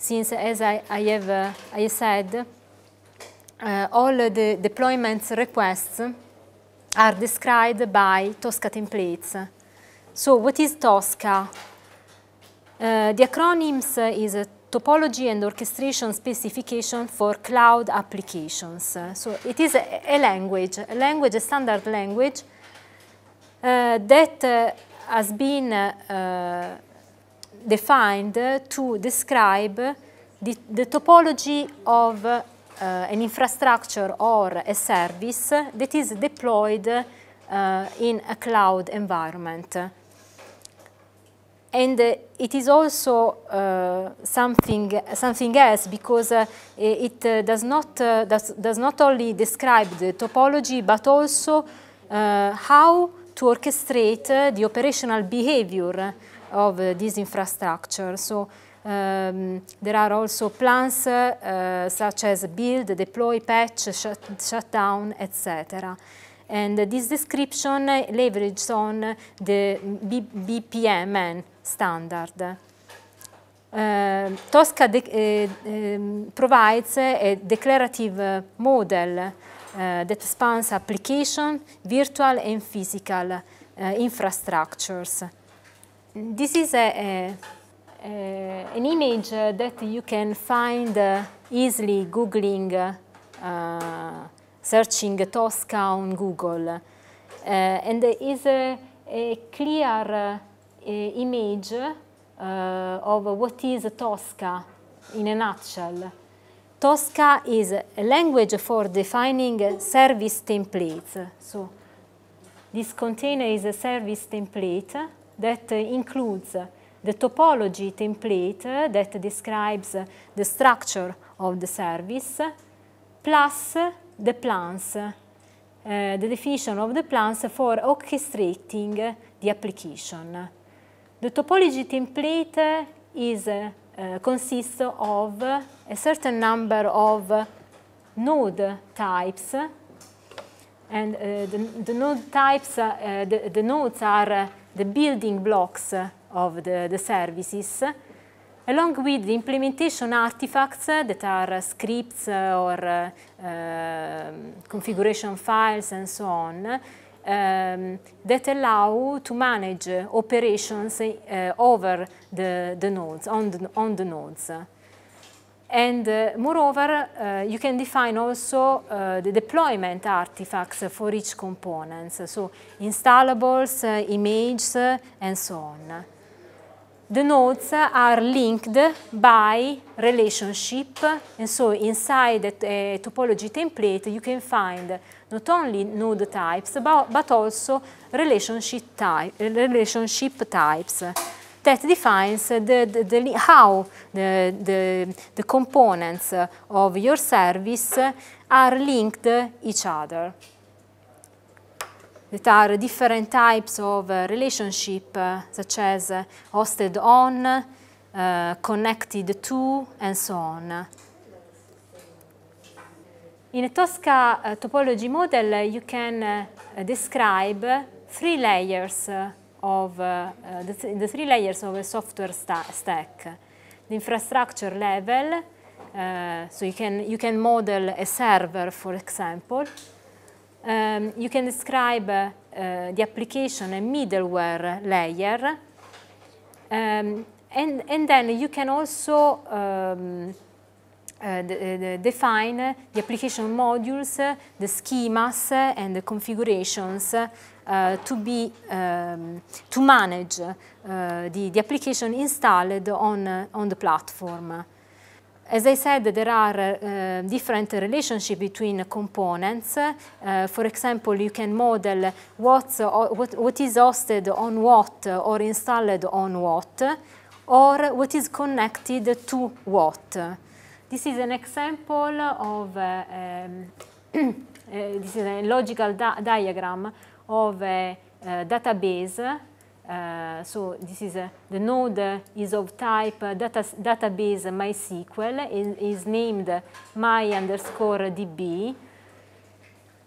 since, as I, I have uh, I said, uh, all the deployment requests are described by Tosca templates. So what is Tosca? Uh, the acronyms is Topology and Orchestration Specification for Cloud Applications. so it is a, a, language, a language, a standard language uh, that uh, has been uh, defined to describe the, the topology of uh, an infrastructure or a service that is deployed uh, in a cloud environment. And uh, it is also uh, something, something else because uh, it uh, does, not, uh, does, does not only describe the topology but also uh, how to orchestrate the operational behavior of uh, this infrastructure. So um, there are also plans uh, such as build, deploy, patch, shut, shut down, etc. And this description leverages on the B BPMN standard. Uh, Tosca uh, um, provides a declarative model uh, that spans application, virtual and physical uh, infrastructures. This is a, a, an image uh, that you can find uh, easily googling, uh, searching Tosca on Google. and is a, a clear image of what is Tosca in a nutshell. Tosca is a language for defining service templates. So this container is a service template that includes the topology template that describes the structure of the service plus the plans, uh, the definition of the plans for orchestrating the application. The topology template is, uh, consists of a certain number of node types and uh, the, the, node types, uh, the, the nodes are uh, the building blocks of the, the services, along with the implementation artifacts that are scripts or uh, configuration files and so on, um, that allow to manage operations uh, over the, the nodes, on the, on the nodes. And uh, moreover, uh, you can define also uh, the deployment artifacts for each component, so installables, uh, images, uh, and so on. The nodes are linked by relationship, and so inside a uh, topology template you can find not only node types, but, but also relationship, type, relationship types that defines the, the, the how the, the, components of your service are linked each other. There are different types of relationship, such as hosted on, uh, connected to, and so on. In a Tosca uh, topology model, you can uh, describe three layers uh, of uh, uh, the, th the, three layers of a software sta stack. The infrastructure level, uh, so you can, you can model a server, for example. Um, you can describe the application and middleware layer. Um, and, and then you can also um, Eh, eh, define the application modules, the schemas, and the configurations uh, to be um, to manage uh, the, the application installed on on the platform. As I said, there are different relationships between components. for example, you can model what's, what, what is hosted on what or installed on what, or what is connected to what. This is an example of uh, um, uh, this is a logical di diagram of a, a database. Uh, so this is a, uh, the node is of type data, database MySQL is, is named my underscore db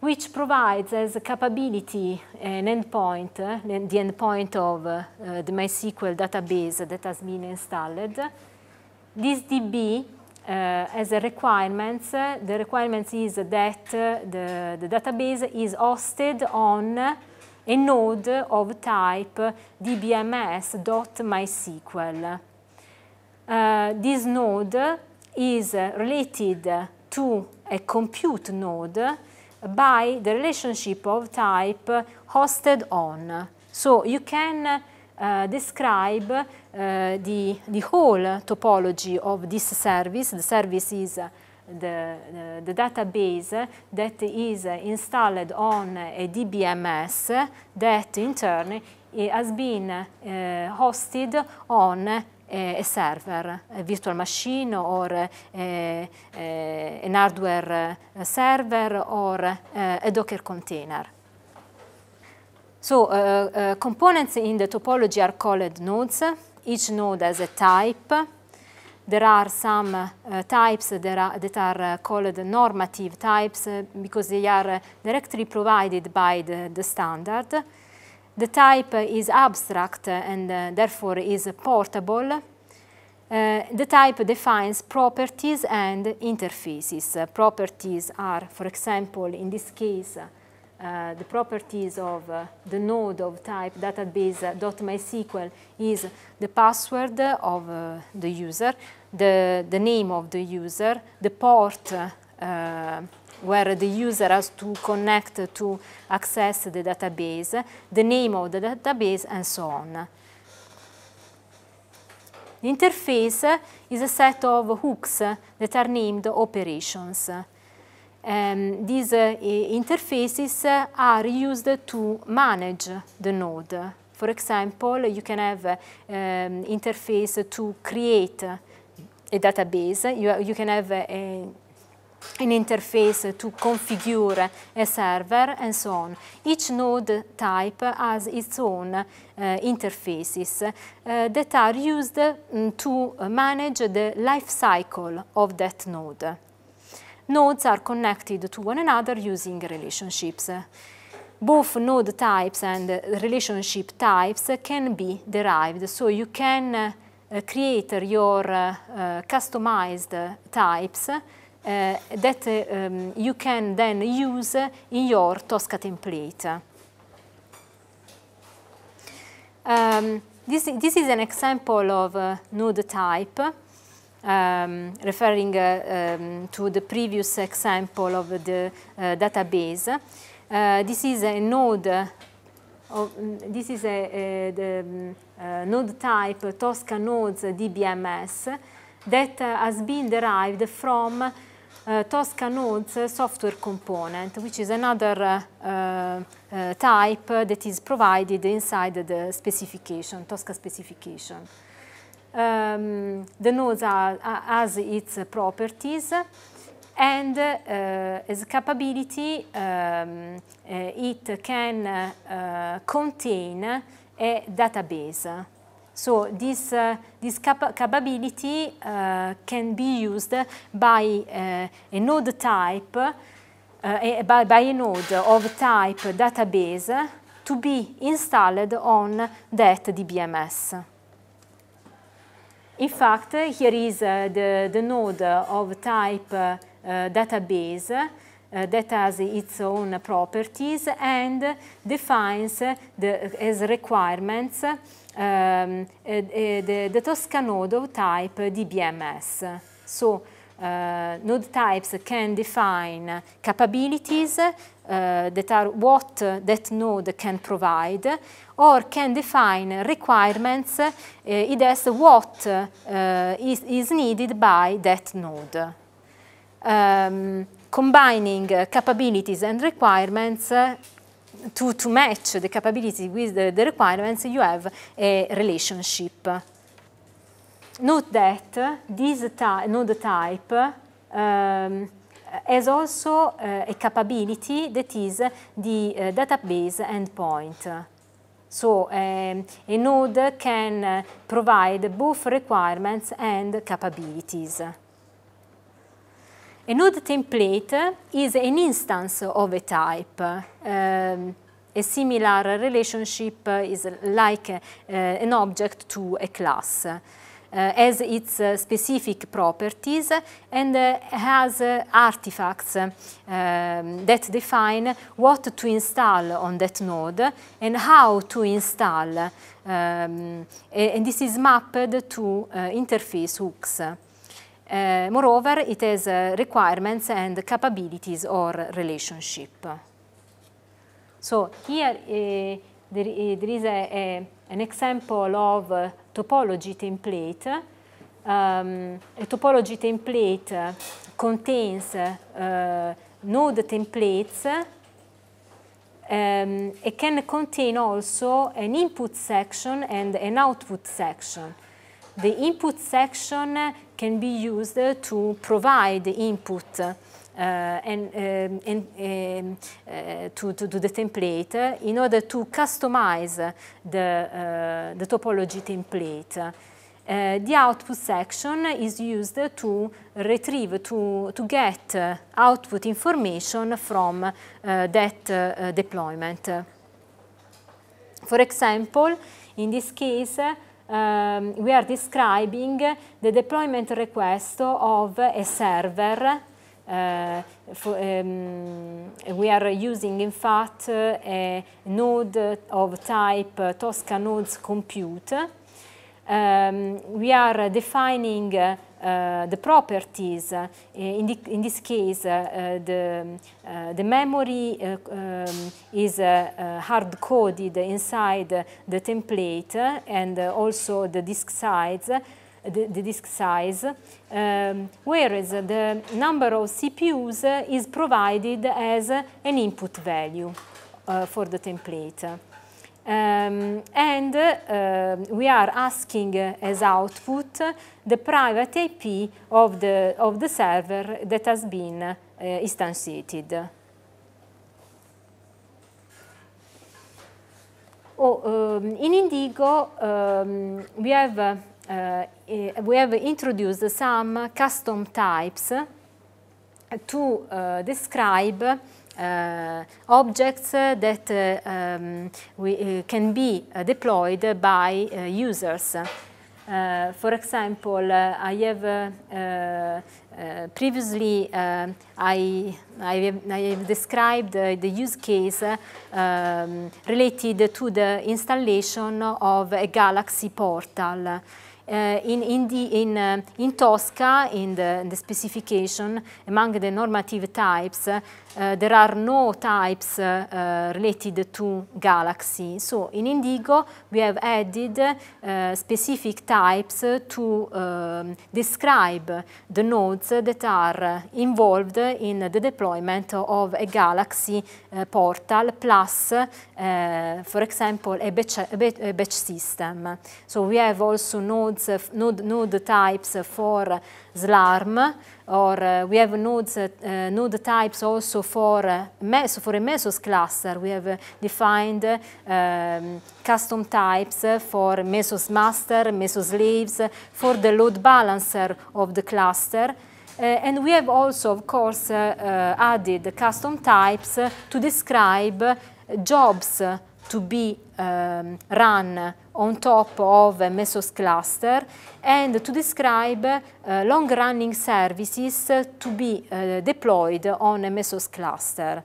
which provides as a capability an endpoint, the endpoint of uh, the MySQL database that has been installed. This DB uh, as a requirements, the requirements is that the, the database is hosted on a node of type dbms.mysql. Uh, this node is related to a compute node by the relationship of type hosted on. So you can uh, describe the, eh, the whole topology of this service. The service is eh, the, the, database that is installed on a DBMS that in turn has been uh, hosted on a, a server, a virtual machine or a, a, an hardware server or a Docker container. So uh, uh, uh, components in the topology are called nodes. Each node has a type. There are some uh, types that are, that are uh, called normative types uh, because they are directly provided by the, the, standard. The type is abstract and therefore is portable. the type defines properties and interfaces. properties are, for example, in this case, uh, the properties of uh, the node of type database.mysql is the password of uh, the user, the, the name of the user, the port uh, where the user has to connect to access the database, the name of the database, and so on. The interface is a set of hooks that are named operations um, these uh, interfaces uh, are used to manage the node. For example, you can have an um, ehm, interface to create a database. You, you can have a, eh, an interface to configure a server and so on. Each node type has its own uh, interfaces that are used um, to manage the life cycle of that node nodes are connected to one another using relationships. Both node types and relationship types can be derived, so you can uh, create your uh, uh, customized types uh, that uh, um, you can then use in your Tosca template. Um, this, this is an example of a node type um, referring uh, um, to the previous example of the uh, database. Uh, this is a node this is a, a the, uh, node type Tosca nodes DBMS that uh, has been derived from uh, Tosca nodes software component, which is another type that is provided inside the specification, Tosca specification um, node has its properties and uh, as a capability um, uh, it can uh, contain a database. So this, uh, this cap capability uh, can be used by uh, a node type, uh, a, by, by, a node of type database to be installed on that DBMS. In fact, here is uh, the, the node of type uh, database uh, that has its own properties and defines the, as requirements um, the, the Tosca node of type DBMS. So Uh, node types can define capabilities uh, that are what that node can provide or can define requirements uh, It is what is, is, needed by that node. Um, combining uh, capabilities and requirements uh, to, to match the capabilities with the, the requirements, you have a relationship note that this ty node type um, has also uh, a capability that is the uh, database endpoint. So um, a node can uh, provide both requirements and capabilities. A node template is an instance of a type. Um, a similar relationship is like uh, an object to a class. Uh, as its uh, specific properties and uh, has artifacts um, that define what to install on that node and how to install. Um, and this is mapped to interface hooks. Uh, moreover, it has uh, requirements and capabilities or relationship. So here uh, there, there is a, a, an example of topology template. Um, a topology template contains uh, node templates um, it can contain also an input section and an output section. The input section can be used to provide input uh, and, um, and um, uh, to, to, the template uh, in order to customize the, the topology template. Uh, the output section is used to retrieve, to, to get output information from uh, that deployment. For example, in this case, um, we are describing the deployment request of a server for, um, we are using, in fact, uh, a node of type uh, Tosca nodes compute. Um, we are defining uh, the properties, uh, in, the, in, this case, uh, the, the memory um, is hard-coded inside the template and also the disk size, the, the disk size, um, whereas the number of CPUs is provided as an input value uh, for the template. Um, and uh, we are asking uh, as output the private IP of the, of the server that has been uh, instantiated. Oh, um, in Indigo, um, we have uh, uh, eh, we have introduced some custom types to uh, describe uh, objects uh, that uh, um, we, uh, can be deployed by users. for example, I have previously I, I, have, I, have, described the use case um, related to the installation of a Galaxy portal. Eh, in, in, the, in, eh, in, Tosca, in the, in the specification, among the normative types, uh, there are no types uh, uh, related to galaxy. So in Indigo we have added eh, specific types to um, describe the nodes that are involved in the deployment of a galaxy portal plus, for example, a batch, a batch, system. So we have also nodes, node, node types for SLARM, or uh, we have nodes, uh, uh, node types also for, uh, for a mesos cluster. We have uh, defined um, custom types for mesos master, mesos leaves, for the load balancer of the cluster. Uh, and we have also, of course, uh, added custom types to describe jobs to be um, run on top of a Mesos cluster and to describe uh, long-running services to be uh, deployed on a Mesos cluster.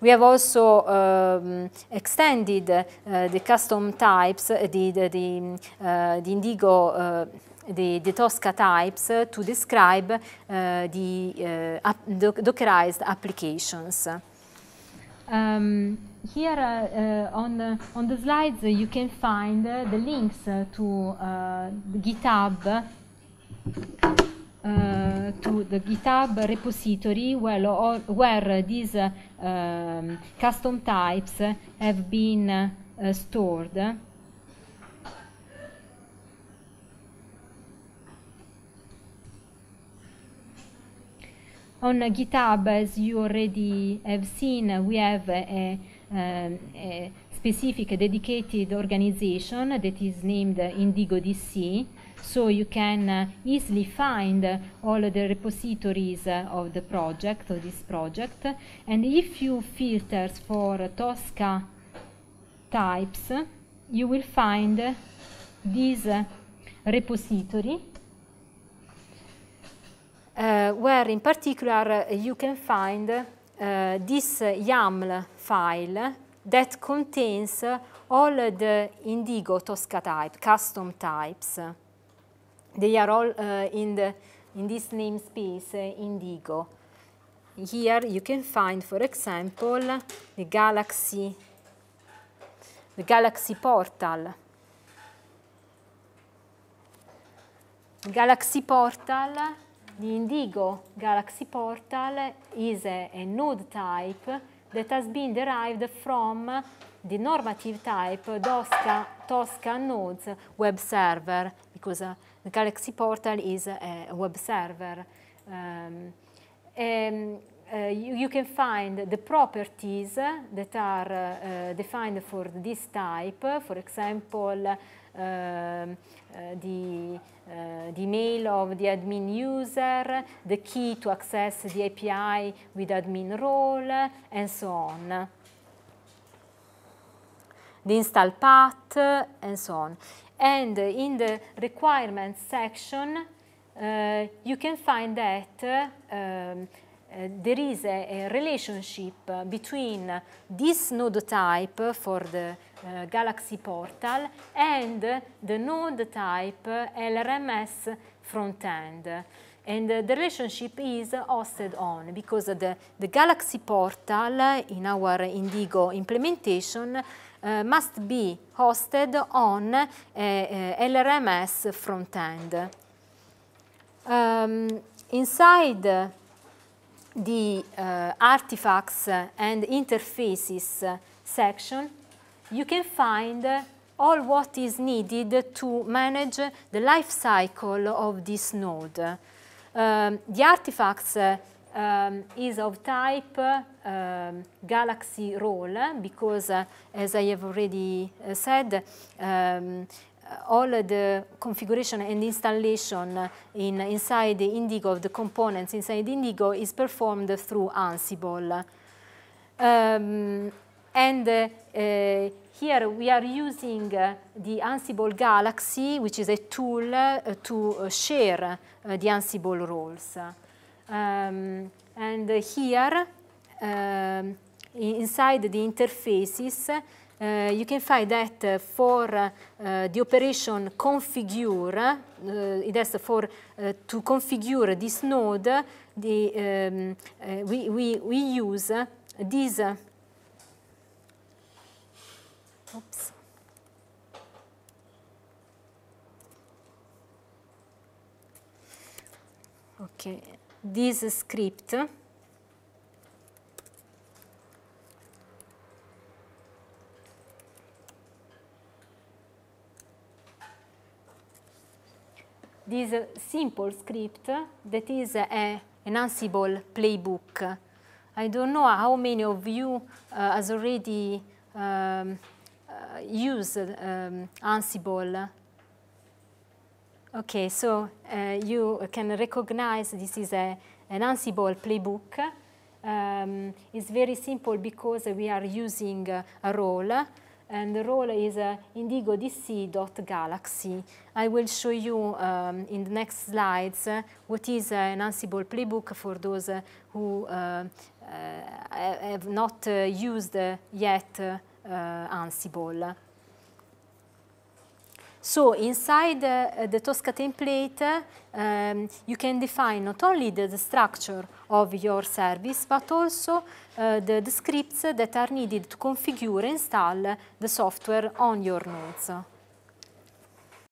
We have also um, extended uh, the custom types, uh, the, the, the, uh, the Indigo uh, the, the, Tosca types uh, to describe uh, the uh, Dockerized applications. Um here uh, uh, on, on the slides uh, you can find the links to the GitHub uh, to the GitHub repository where, or, where these uh, um, custom types have been uh, stored. On GitHub, as you already have seen, we have a um, a specific dedicated organization that is named Indigo DC. So you can uh, easily find all the repositories uh, of the project, of this project. And if you filter for Tosca types, you will find this uh, repository uh, where in particular uh, you can find uh, this YAML file that contains all the Indigo Tosca type, custom types. They are all eh, in, the, in this namespace eh, Indigo. Here you can find, for example, the Galaxy, the Galaxy Portal. Galaxy Portal the Indigo Galaxy Portal is a, a node type that has been derived from the normative type Tosca, Tosca nodes web server, because uh, the Galaxy Portal is a, a web server. Um, and, uh, you, you, can find the properties that are uh, defined for this type, for example, the, ehm, eh, the eh, mail of the admin user, the key to access the API with admin role, and so on. The install path, and so on. And in the requirements section, uh, you can find that uh, um, uh, there is a, a, relationship between this node type for the uh, Galaxy portal and the node type LRMS frontend. And the relationship is hosted on because the, the Galaxy portal in our Indigo implementation uh, must be hosted on uh, LRMS frontend. Um, inside the uh, artifacts and interfaces section, you can find uh, all what is needed to manage the life cycle of this node. Um, the artifacts uh, um, is of type uh, um, galaxy role because, uh, as I have already uh, said, um, all the configuration and installation in, inside the Indigo of the components inside Indigo is performed through Ansible. Um, and uh, here we are using uh, the Ansible Galaxy, which is a tool uh, to share the Ansible roles. Um, and here, um, inside the interfaces, uh, you can find that for uh, the operation configure, it has for to configure this node, the, um, we, we, we use this Oops. Okay, this script this simple script that is a, an Ansible playbook. I don't know how many of you uh, has already um, uh, use um, Ansible. Okay, so uh, you can recognize this is a, an Ansible playbook. Um, it's very simple because we are using a role and the role is uh, indigodc.galaxy. I will show you um, in the next slides uh, what is uh, an Ansible playbook for those uh, who uh, have not used yet Eh, Ansible. So inside uh, the Tosca template, um, you can define not only the, the, structure of your service, but also uh, the, the scripts that are needed to configure and install the software on your nodes.